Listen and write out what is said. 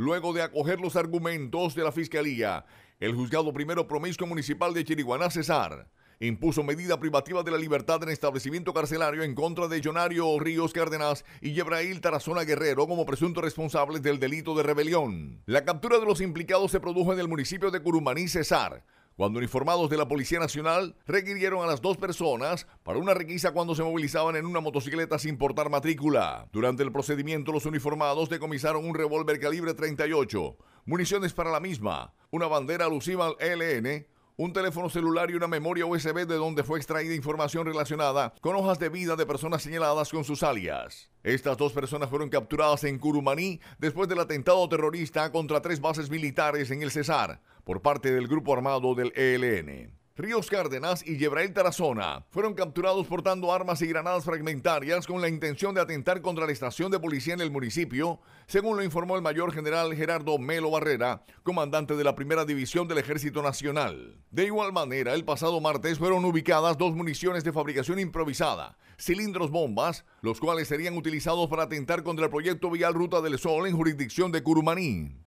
Luego de acoger los argumentos de la Fiscalía, el juzgado primero promiscuo municipal de Chiriguaná, Cesar, impuso medida privativa de la libertad en establecimiento carcelario en contra de Jonario Ríos Cárdenas y Yebrail Tarazona Guerrero como presuntos responsables del delito de rebelión. La captura de los implicados se produjo en el municipio de Curumaní, Cesar, cuando uniformados de la Policía Nacional requirieron a las dos personas para una requisa cuando se movilizaban en una motocicleta sin portar matrícula. Durante el procedimiento, los uniformados decomisaron un revólver calibre 38, municiones para la misma, una bandera alusiva al ELN, un teléfono celular y una memoria USB de donde fue extraída información relacionada con hojas de vida de personas señaladas con sus alias. Estas dos personas fueron capturadas en Curumaní después del atentado terrorista contra tres bases militares en el Cesar, por parte del grupo armado del ELN. Ríos Cárdenas y Yebrael Tarazona fueron capturados portando armas y granadas fragmentarias con la intención de atentar contra la estación de policía en el municipio, según lo informó el mayor general Gerardo Melo Barrera, comandante de la primera división del Ejército Nacional. De igual manera, el pasado martes fueron ubicadas dos municiones de fabricación improvisada, cilindros bombas, los cuales serían utilizados para atentar contra el proyecto vial Ruta del Sol en jurisdicción de Curumaní.